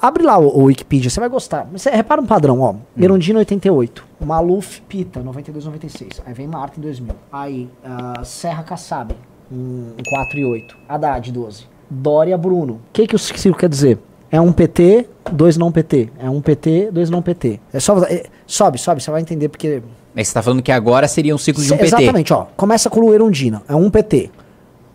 Abre lá o, o Wikipedia, você vai gostar. Você repara um padrão, ó. Hum. Erundina 88, Maluf Pita 92, 96. Aí vem Marta em 2000. Aí uh, Serra Kassab, em 4 e 8. Haddad 12. Dória Bruno. O que que o Ciro quer dizer? É um PT, dois não PT. É um PT, dois não PT. É só é, sobe, sobe, você vai entender porque Mas é você tá falando que agora seria um ciclo de um PT. Exatamente, ó. Começa com o Erundina, é um PT.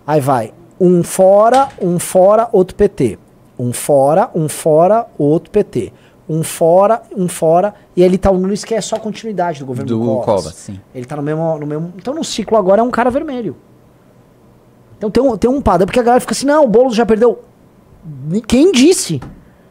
Aí vai um fora, um fora, outro PT. Um fora, um fora, outro PT. Um fora, um fora. E ele tá o Nunes que é só continuidade do governo do, do Covas. Covas sim. Ele tá no mesmo, no mesmo. Então no ciclo agora é um cara vermelho. Então tem um, tem um padrão, porque a galera fica assim, não, o Boulos já perdeu. Quem disse?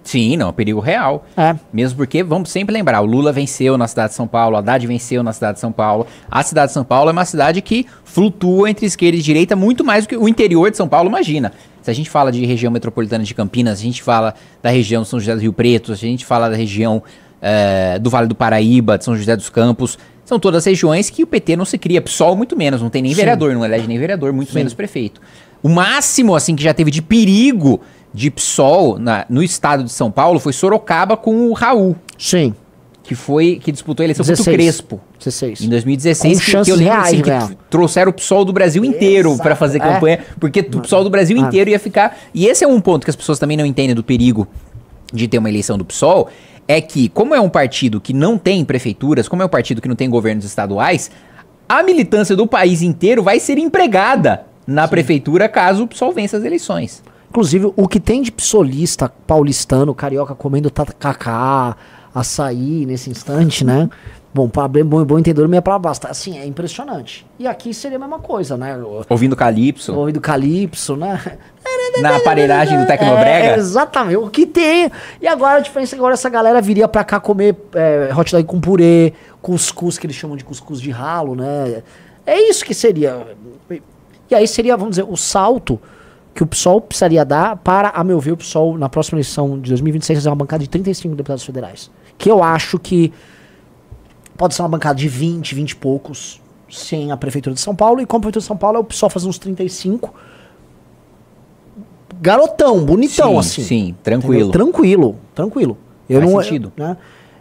Sim, não, é um perigo real. É. Mesmo porque, vamos sempre lembrar, o Lula venceu na cidade de São Paulo, a Haddad venceu na cidade de São Paulo. A cidade de São Paulo é uma cidade que flutua entre esquerda e direita muito mais do que o interior de São Paulo imagina. Se a gente fala de região metropolitana de Campinas, a gente fala da região São José do Rio Preto, a gente fala da região é, do Vale do Paraíba, de São José dos Campos, são todas regiões que o PT não se cria, PSOL muito menos, não tem nem Sim. vereador, não elege nem vereador, muito Sim. menos prefeito. O máximo assim que já teve de perigo de PSOL na, no estado de São Paulo foi Sorocaba com o Raul. Sim que foi que disputou a eleição contra o Crespo. 16. Em 2016, Com que, eu lembro reais, assim, que trouxeram o PSOL do Brasil inteiro para fazer é. campanha, é. porque o PSOL do Brasil ah. inteiro ia ficar. E esse é um ponto que as pessoas também não entendem do perigo de ter uma eleição do PSOL. É que, como é um partido que não tem prefeituras, como é um partido que não tem governos estaduais, a militância do país inteiro vai ser empregada na Sim. prefeitura caso o PSOL vença as eleições. Inclusive, o que tem de psolista paulistano, carioca comendo tacacá, a sair nesse instante, né? Bom, para bom, bom entendedor, é para basta. Assim, é impressionante. E aqui seria a mesma coisa, né? Ouvindo Calypso. Ouvindo Calypso, né? Na aparelhagem do Tecnobrega. É, é, exatamente, o que tem. E agora a diferença é que agora essa galera viria para cá comer é, hot dog com purê, cuscuz, que eles chamam de cuscuz de ralo, né? É isso que seria. E aí seria, vamos dizer, o salto que o PSOL precisaria dar para, a meu ver, o PSOL na próxima eleição de 2026 fazer uma bancada de 35 deputados federais. Que eu acho que pode ser uma bancada de 20, 20 e poucos sem a Prefeitura de São Paulo. E com a Prefeitura de São Paulo é o PSOL fazer uns 35. Garotão, bonitão, sim, assim. Sim, tranquilo. Entendeu? Tranquilo, tranquilo. Eu Faz não, sentido. Eu, né?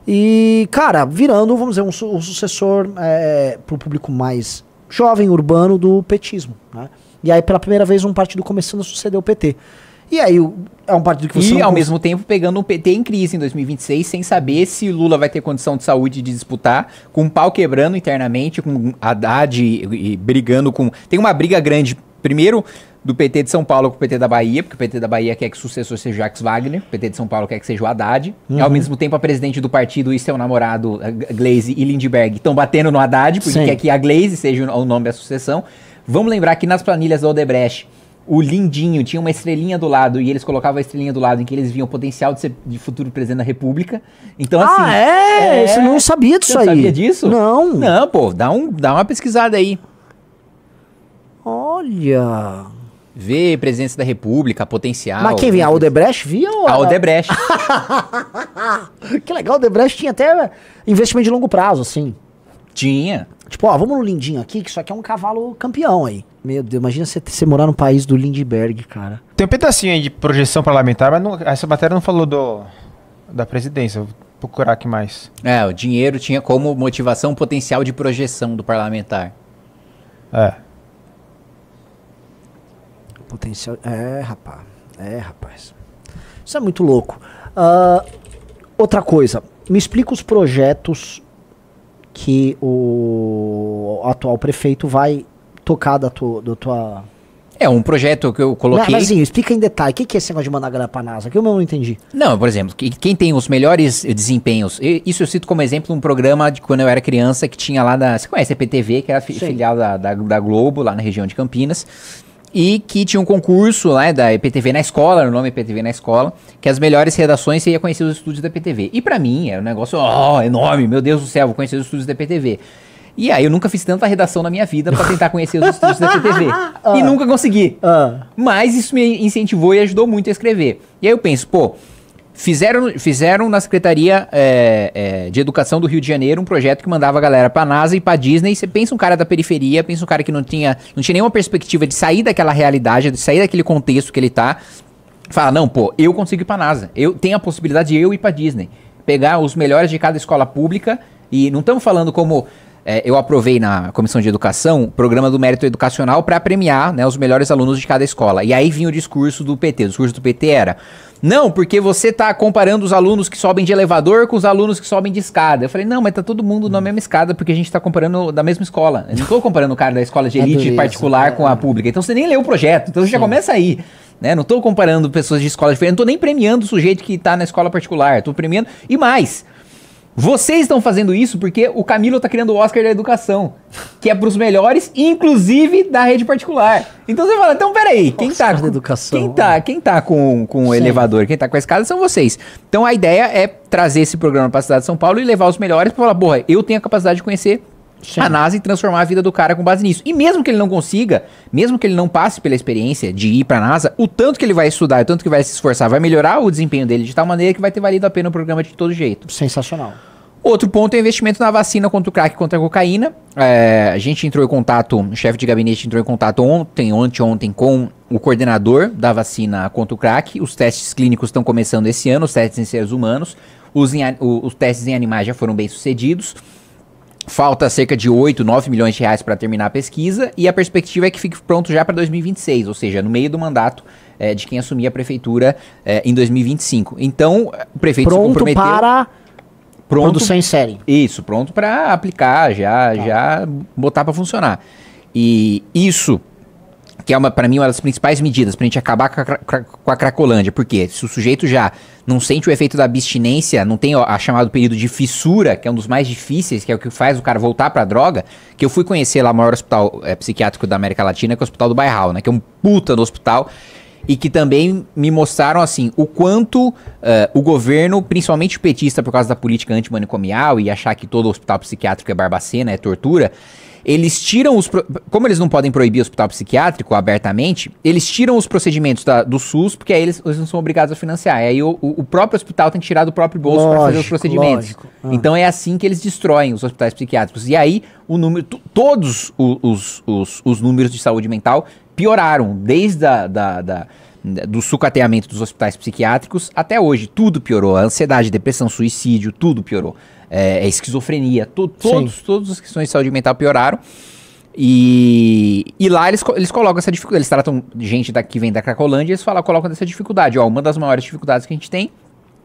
E, cara, virando, vamos dizer, um, su um sucessor é, eh, para o público mais jovem, urbano do petismo, né? E aí, pela primeira vez, um partido começando a suceder o PT. E aí, é um partido que você. E ao cons... mesmo tempo pegando um PT em crise em 2026, sem saber se Lula vai ter condição de saúde de disputar, com um pau quebrando internamente, com Haddad e, e brigando com. Tem uma briga grande. Primeiro, do PT de São Paulo com o PT da Bahia, porque o PT da Bahia quer que o sucessor seja Jacques Wagner, o PT de São Paulo quer que seja o Haddad. Uhum. E ao uhum. mesmo tempo, a presidente do partido e seu namorado, eh, Glaze e Lindbergh, estão batendo no Haddad, porque Sim. quer que a Glaze seja o nome da sucessão. Vamos lembrar que nas planilhas da Odebrecht, o lindinho tinha uma estrelinha do lado e eles colocavam a estrelinha do lado em que eles viam o potencial de ser de futuro presidente da República. Então, ah, assim. Ah, é? é... Você não sabia disso Você não aí? sabia disso? Não. Não, pô, dá, um, dá uma pesquisada aí. Olha ver presidência da República, potencial. Mas quem via? A Odebrecht via ou? A Odebrecht. que legal, a Odebrecht tinha até investimento de longo prazo, assim. Tinha. Tipo, ó, vamos no Lindinho aqui, que isso aqui é um cavalo campeão aí. Meu Deus, imagina você, você morar no país do Lindbergh, cara. Tem um pedacinho aí de projeção parlamentar, mas não, essa matéria não falou do, da presidência. Vou procurar aqui mais. É, o dinheiro tinha como motivação potencial de projeção do parlamentar. É. Potencial. É, rapaz. É, rapaz. Isso é muito louco. Uh, outra coisa. Me explica os projetos que o atual prefeito vai tocar da, da tua. É um projeto que eu coloquei. Mas, assim, explica em detalhe. O que, que é esse negócio de mandar galera pra NASA? Que eu não entendi. Não, por exemplo, quem tem os melhores desempenhos. Isso eu cito como exemplo um programa de quando eu era criança que tinha lá da. Você conhece a PTV, que era filial da, da, da, Globo, lá na região de Campinas e que tinha um concurso né, da EPTV na escola, o nome EPTV na escola, que as melhores redações seria conhecer os estúdios da EPTV. E para mim era um negócio oh, enorme, meu Deus do céu, vou conhecer os estúdios da EPTV. E aí eu nunca fiz tanta redação na minha vida para tentar conhecer os estúdios da EPTV. Ah. e nunca consegui. Ah. Mas isso me incentivou e ajudou muito a escrever. E aí eu penso, pô, Fizeram, fizeram na Secretaria é, é, de Educação do Rio de Janeiro um projeto que mandava a galera pra NASA e pra Disney. Você pensa um cara da periferia, pensa um cara que não tinha, não tinha nenhuma perspectiva de sair daquela realidade, de sair daquele contexto que ele tá. Fala, não, pô, eu consigo ir pra NASA. Eu tenho a possibilidade de eu ir pra Disney. Pegar os melhores de cada escola pública. E não estamos falando como é, eu aprovei na comissão de educação programa do mérito educacional para premiar né, os melhores alunos de cada escola. E aí vinha o discurso do PT. O discurso do PT era: não, porque você está comparando os alunos que sobem de elevador com os alunos que sobem de escada. Eu falei, não, mas tá todo mundo na hum. mesma escada, porque a gente está comparando da mesma escola. Eu não estou comparando o cara da escola de elite particular com a pública. Então você nem leu o projeto, então você já começa aí. Né? Não estou comparando pessoas de escola diferente, não estou nem premiando o sujeito que está na escola particular, estou premiando. E mais, vocês estão fazendo isso porque o Camilo está criando o Oscar da Educação, que é para os melhores, inclusive da rede particular. Então você fala, então peraí, quem está com, educação, quem tá, quem tá com, com o elevador, quem está com a escada são vocês. Então a ideia é trazer esse programa para a cidade de São Paulo e levar os melhores para falar, porra, eu tenho a capacidade de conhecer Sim. a NASA e transformar a vida do cara com base nisso. E mesmo que ele não consiga, mesmo que ele não passe pela experiência de ir para a NASA, o tanto que ele vai estudar, o tanto que vai se esforçar, vai melhorar o desempenho dele de tal maneira que vai ter valido a pena o programa de todo jeito. Sensacional. Outro ponto é o investimento na vacina contra o crack e contra a cocaína. É, a gente entrou em contato, o chefe de gabinete entrou em contato ontem, ontem, ontem, com o coordenador da vacina contra o crack. Os testes clínicos estão começando esse ano, os testes em seres humanos. Os, em, os testes em animais já foram bem sucedidos. Falta cerca de 8, 9 milhões de reais para terminar a pesquisa e a perspectiva é que fique pronto já para 2026, ou seja, no meio do mandato é, de quem assumir a prefeitura é, em 2025. Então, o prefeito pronto se comprometeu... Para pronto sem série. Isso, pronto para aplicar, já, tá. já botar para funcionar. E isso que é para mim uma das principais medidas para a gente acabar com a, com a Cracolândia, porque se o sujeito já não sente o efeito da abstinência, não tem a chamado período de fissura, que é um dos mais difíceis, que é o que faz o cara voltar pra droga, que eu fui conhecer lá o maior hospital é, psiquiátrico da América Latina, que é o Hospital do Bairral, né? Que é um puta no hospital e que também me mostraram assim o quanto uh, o governo, principalmente o petista, por causa da política antimanicomial e achar que todo hospital psiquiátrico é barbacena, é tortura, eles tiram os. Como eles não podem proibir o hospital psiquiátrico abertamente, eles tiram os procedimentos da, do SUS, porque aí eles, eles, não são obrigados a financiar. E aí o, o, próprio hospital tem que tirar do próprio bolso para fazer os procedimentos. Ah. Então é assim que eles destroem os hospitais psiquiátricos. E aí o número. Todos os, os, os, os, números de saúde mental pioraram, desde a, da, da do sucateamento dos hospitais psiquiátricos até hoje. Tudo piorou. A ansiedade, depressão, suicídio, tudo piorou é, é esquizofrenia. To, todos, todas as questões de saúde mental pioraram. E, e lá eles, eles colocam essa dificuldade. Eles tratam gente da, que vem da Cracolândia e eles falam, colocam essa dificuldade. Ó, uma das maiores dificuldades que a gente tem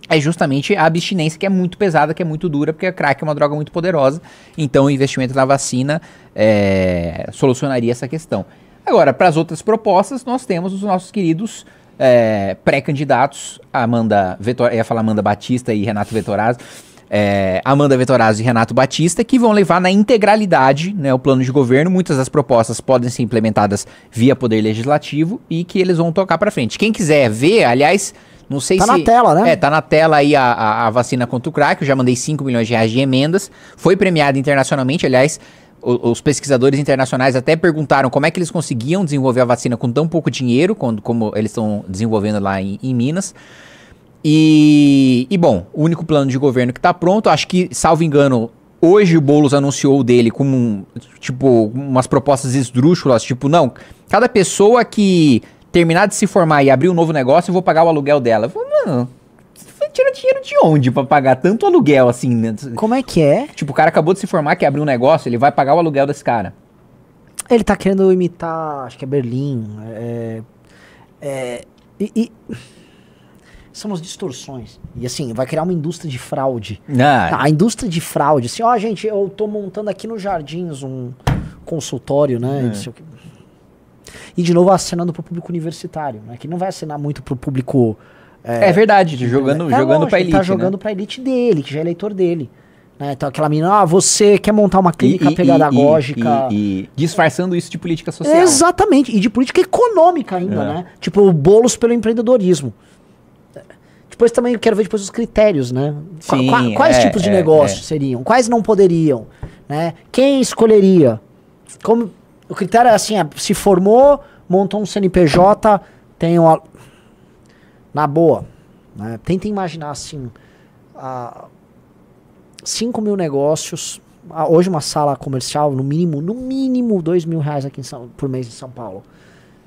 é justamente a abstinência, que é muito pesada, que é muito dura, porque a crack é uma droga muito poderosa. Então, o investimento na vacina é, solucionaria essa questão. Agora, para as outras propostas, nós temos os nossos queridos é, pré-candidatos, Amanda Vetor, ia falar Amanda Batista e Renato Vetorazzo é, Amanda Vetorazzi e Renato Batista, que vão levar na integralidade né, o plano de governo. Muitas das propostas podem ser implementadas via Poder Legislativo e que eles vão tocar para frente. Quem quiser ver, aliás, não sei tá se. Tá na tela, né? É, tá na tela aí a, a, a vacina contra o crack. Eu já mandei 5 milhões de reais de emendas. Foi premiada internacionalmente, aliás. os pesquisadores internacionais até perguntaram como é que eles conseguiam desenvolver a vacina com tão pouco dinheiro, quando, como eles estão desenvolvendo lá em, em Minas. E, e bom, o único plano de governo que está pronto, acho que, salvo engano, hoje o Boulos anunciou dele como, um, tipo, umas propostas esdrúxulas, tipo, não, cada pessoa que terminar de se formar e abrir um novo negócio, eu vou pagar o aluguel dela. Eu falo, mano, tira dinheiro de onde para pagar tanto aluguel assim? Né? Como é que é? Tipo, o cara acabou de se formar, quer abrir um negócio, ele vai pagar o aluguel desse cara. Ele tá querendo imitar, acho que é Berlim. É. é e, e são as distorções. E assim, vai criar uma indústria de fraude. Ah. Tá, a indústria de fraude, assim, ó, oh, gente, eu tô montando aqui nos jardins um consultório, né? É. E de novo assinando pro público universitário, né? Que não vai assinar muito pro público. É, é verdade, jogando, tá tá né? jogando lógico, pra elite. Ele tá jogando né? pra elite dele, que já é eleitor dele. Né? Então aquela menina, ah, você quer montar uma clínica e, e, pedagógica. E, e, disfarçando isso de política social. exatamente, e de política econômica ainda, é. né? Tipo, bolos pelo empreendedorismo. Depois também quero ver depois os critérios, né? Sim, Qua, quais é, tipos de é, negócio é. seriam? Quais não poderiam? Né? Quem escolheria? Como o critério é assim, é, se formou, montou um CNPJ, tem uma na boa, né? Tenta imaginar assim, a 5 mil negócios. hoje uma sala comercial, no mínimo, no mínimo 2 mil reais aqui São, por mês em São Paulo.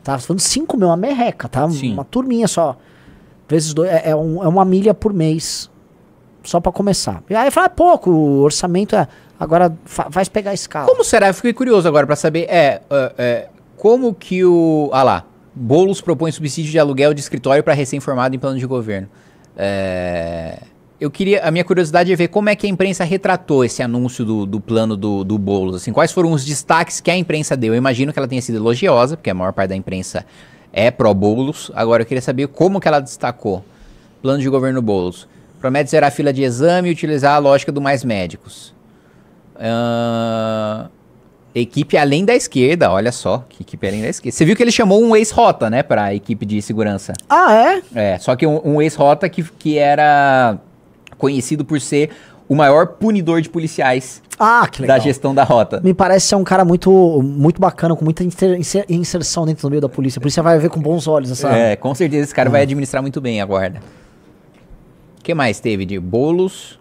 Tá falando 5 mil, uma merreca, tá? Sim. Uma turminha só. Vezes dois, é, é, um, é uma milha por mês. Só para começar. E aí fala, é pouco, o orçamento é. Agora vai faz pegar a escala. Como será? Eu fiquei curioso agora para saber. É, é, é, como que o. Ah lá. Boulos propõe subsídio de aluguel de escritório para recém-formado em plano de governo. É eu queria. A minha curiosidade é ver como é que a imprensa retratou esse anúncio do, do plano do, do Boulos. Assim, quais foram os destaques que a imprensa deu? Eu imagino que ela tenha sido elogiosa, porque a maior parte da imprensa é pró-Boulos. Agora, eu queria saber como que ela destacou plano de governo Boulos. Promete zerar a fila de exame e utilizar a lógica do mais médicos. Uh, equipe além da esquerda, olha só, que equipe além da esquerda. Você viu que ele chamou um ex-rota, né, pra equipe de segurança. Ah, é? É, só que um, um ex-rota que, que era conhecido por ser o maior punidor de policiais ah, da gestão da rota. Me parece ser um cara muito, muito bacana, com muita inserção dentro do meio da polícia. A polícia vai ver com bons olhos essa. É, com certeza esse cara hum. vai administrar muito bem a guarda. O que mais teve de bolos?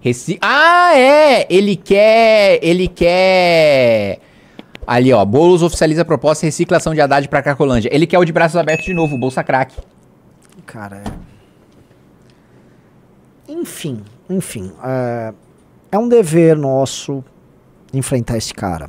Reci... Ah, é! Ele quer. Ele quer. Ali, ó. Bolos oficializa a proposta de reciclação de Haddad pra Cracolândia. Ele quer o de braços abertos de novo, Bolsa Crack. Cara, é. Enfim, enfim. É, é um dever nosso enfrentar esse cara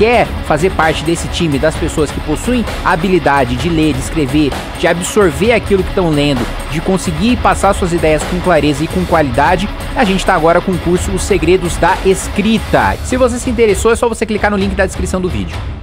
quer fazer parte desse time das pessoas que possuem a habilidade de ler, de escrever, de absorver aquilo que estão lendo, de conseguir passar suas ideias com clareza e com qualidade, a gente está agora com o curso Os Segredos da Escrita. Se você se interessou, é só você clicar no link da descrição do vídeo.